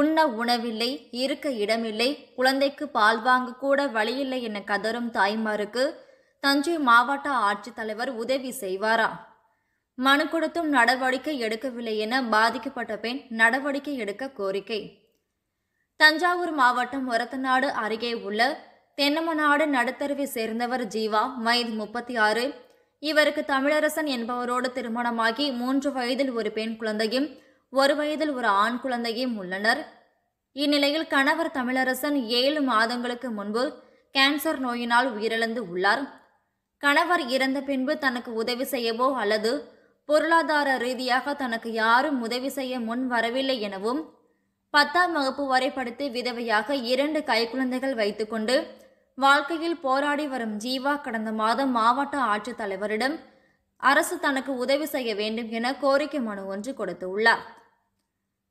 உண்ண உணவில்லை இருக்க இடமில்லை குழந்தைக்கு பால் வாங்கக்கூட வழியில்லை என கதறும் தாய்மாருக்கு தஞ்சை மாவட்ட ஆட்சித்தலைவர் உதவி செய்வாரா மனு கொடுத்தும் நடவடிக்கை எடுக்கவில்லை என பாதிக்கப்பட்ட பெண் நடவடிக்கை எடுக்க கோரிக்கை தஞ்சாவூர் மாவட்டம் ஒரத்தநாடு அருகே உள்ள தென்னமநாடு நடுத்தருவை சேர்ந்தவர் ஜீவா வயது முப்பத்தி ஆறு இவருக்கு தமிழரசன் என்பவரோடு திருமணமாகி மூன்று வயதில் ஒரு பெண் குழந்தையும் ஒரு வயதில் ஒரு ஆண் குழந்தையும் உள்ளனர் இந்நிலையில் கணவர் தமிழரசன் ஏழு மாதங்களுக்கு முன்பு கேன்சர் நோயினால் உயிரிழந்து உள்ளார் கணவர் இறந்த பின்பு தனக்கு உதவி செய்யவோ அல்லது பொருளாதார ரீதியாக தனக்கு யாரும் உதவி செய்ய முன் வரவில்லை எனவும் பத்தாம் வகுப்பு வரை படித்து விதவையாக இரண்டு கைக்குழந்தைகள் வைத்துக்கொண்டு வாழ்க்கையில் போராடி வரும் ஜீவா கடந்த மாதம் மாவட்ட ஆட்சித்தலைவரிடம் அரசு தனக்கு உதவி செய்ய வேண்டும் என கோரிக்கை மனு ஒன்று கொடுத்துள்ளார்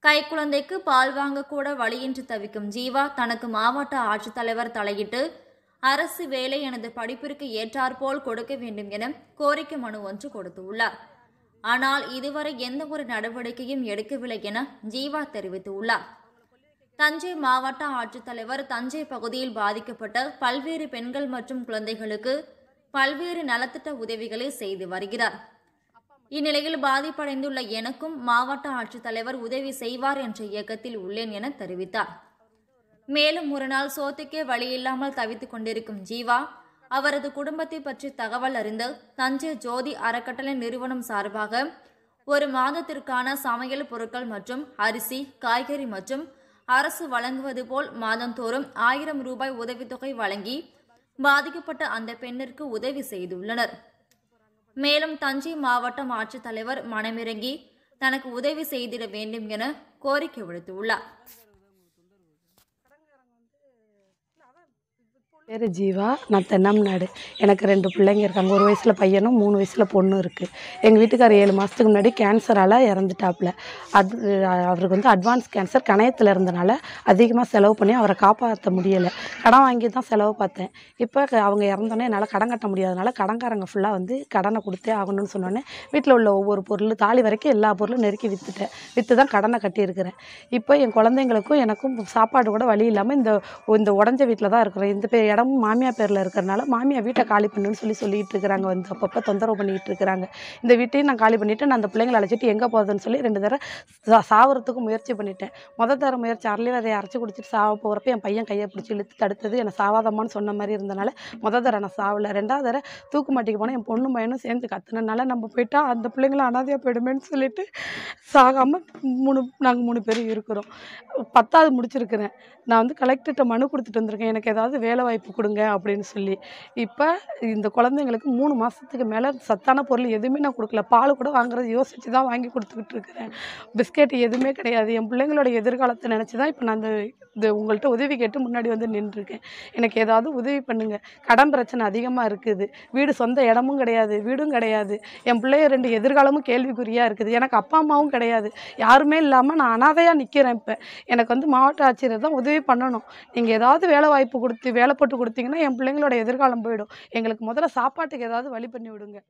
கைக்குழந்தைக்கு பால் வாங்கக்கூட வழியின்றி தவிக்கும் ஜீவா தனக்கு மாவட்ட ஆட்சித்தலைவர் தலையிட்டு அரசு வேலை எனது படிப்பிற்கு ஏற்றாற்போல் கொடுக்க வேண்டும் என கோரிக்கை மனு ஒன்று கொடுத்துள்ளார் ஆனால் இதுவரை எந்த ஒரு நடவடிக்கையும் எடுக்கவில்லை என ஜீவா தெரிவித்துள்ளார் தஞ்சை மாவட்ட ஆட்சித்தலைவர் தஞ்சை பகுதியில் பாதிக்கப்பட்ட பல்வேறு பெண்கள் மற்றும் குழந்தைகளுக்கு பல்வேறு நலத்திட்ட உதவிகளை செய்து வருகிறார் இந்நிலையில் பாதிப்படைந்துள்ள எனக்கும் மாவட்ட ஆட்சித்தலைவர் உதவி செய்வார் என்ற இயக்கத்தில் உள்ளேன் என தெரிவித்தார் மேலும் ஒரு நாள் சோத்துக்கே வழியில்லாமல் தவித்துக் கொண்டிருக்கும் ஜீவா அவரது குடும்பத்தை பற்றி தகவல் அறிந்து தஞ்சை ஜோதி அறக்கட்டளை நிறுவனம் சார்பாக ஒரு மாதத்திற்கான சமையல் பொருட்கள் மற்றும் அரிசி காய்கறி மற்றும் அரசு வழங்குவது போல் மாதந்தோறும் ஆயிரம் ரூபாய் உதவித்தொகை வழங்கி பாதிக்கப்பட்ட அந்த பெண்ணிற்கு உதவி செய்துள்ளனர் மேலும் தஞ்சை மாவட்டம் ஆட்சித்தலைவர் மனமிறங்கி தனக்கு உதவி செய்திட வேண்டும் என கோரிக்கை விடுத்துள்ளார் பேர் ஜீவா நான் தென்னம்நாடு எனக்கு ரெண்டு பிள்ளைங்க இருக்காங்க ஒரு வயசில் பையனும் மூணு வயசில் பொண்ணும் இருக்குது எங்கள் வீட்டுக்கார் ஏழு மாதத்துக்கு முன்னாடி கேன்சரால் இறந்துட்டாப்புல அது அவருக்கு வந்து அட்வான்ஸ் கேன்சர் கணையத்தில் இருந்தனால அதிகமாக செலவு பண்ணி அவரை காப்பாற்ற முடியலை கடன் வாங்கி தான் செலவு பார்த்தேன் இப்போ அவங்க இறந்தோன்னே என்னால் கடன் கட்ட முடியாதனால கடன்காரங்க ஃபுல்லாக வந்து கடனை கொடுத்தே ஆகணும்னு சொன்னோன்னே வீட்டில் உள்ள ஒவ்வொரு பொருள் தாலி வரைக்கும் எல்லா பொருளும் நெருக்கி விற்றுட்டேன் விற்று தான் கடனை கட்டியிருக்கிறேன் இப்போ என் குழந்தைங்களுக்கும் எனக்கும் சாப்பாடு கூட வழி இல்லாமல் இந்த இந்த உடஞ்ச வீட்டில் தான் இருக்கிறேன் இந்த இடம் இடமும் மாமியார் பேரில் இருக்கிறனால மாமியார் வீட்டை காலி பண்ணுன்னு சொல்லி சொல்லிகிட்டு இருக்கிறாங்க வந்து அப்பப்போ தொந்தரவு பண்ணிகிட்டு இருக்கிறாங்க இந்த வீட்டையும் நான் காலி பண்ணிவிட்டு நான் அந்த பிள்ளைங்களை அழைச்சிட்டு எங்கே போகிறதுன்னு சொல்லி ரெண்டு தடவை சா சாவறதுக்கு முயற்சி பண்ணிட்டேன் மொதல் தர முயற்சி அதை அரைச்சி குடிச்சிட்டு சாவ போகிறப்ப என் பையன் கையை பிடிச்சி இழுத்து தடுத்தது என்னை சாவாதம்மான்னு சொன்ன மாதிரி இருந்தனால முத தர நான் சாவலை ரெண்டாவது தர தூக்கு மாட்டிக்கு போனால் என் பொண்ணு பையனும் சேர்ந்து கத்துனதுனால நம்ம போயிட்டால் அந்த பிள்ளைங்களை அனாதையாக போயிடுமேன்னு சொல்லிட்டு சாகாமல் மூணு நாங்கள் மூணு பேரும் இருக்கிறோம் பத்தாவது முடிச்சிருக்கிறேன் நான் வந்து கலெக்டர்கிட்ட மனு கொடுத்துட்டு வந்திருக்கேன் எனக்கு ஏதாவது வேலை வாய்ப்பு வாய்ப்பு கொடுங்க அப்படின்னு சொல்லி இப்போ இந்த குழந்தைங்களுக்கு மூணு மாதத்துக்கு மேலே சத்தான பொருள் எதுவுமே நான் கொடுக்கல பால் கூட வாங்குறது யோசித்து தான் வாங்கி கொடுத்துக்கிட்டு இருக்கிறேன் பிஸ்கெட் எதுவுமே கிடையாது என் பிள்ளைங்களோட எதிர்காலத்தை நினச்சி தான் இப்போ நான் அந்த இது உங்கள்கிட்ட உதவி கேட்டு முன்னாடி வந்து நின்றுருக்கேன் எனக்கு ஏதாவது உதவி பண்ணுங்கள் கடன் பிரச்சனை அதிகமாக இருக்குது வீடு சொந்த இடமும் கிடையாது வீடும் கிடையாது என் பிள்ளைய ரெண்டு எதிர்காலமும் கேள்விக்குறியாக இருக்குது எனக்கு அப்பா அம்மாவும் கிடையாது யாருமே இல்லாமல் நான் அனாதையாக நிற்கிறேன் இப்போ எனக்கு வந்து மாவட்ட ஆட்சியர் தான் உதவி பண்ணணும் நீங்கள் ஏதாவது வேலை வாய்ப்பு கொடுத்து வேலை போட்டு கொடுத்தீங்கன்னா என் பிள்ளைங்களோட எதிர்காலம் போயிடும் எங்களுக்கு முதல்ல சாப்பாட்டுக்கு ஏதாவது வழி பண்ணி விடுங்க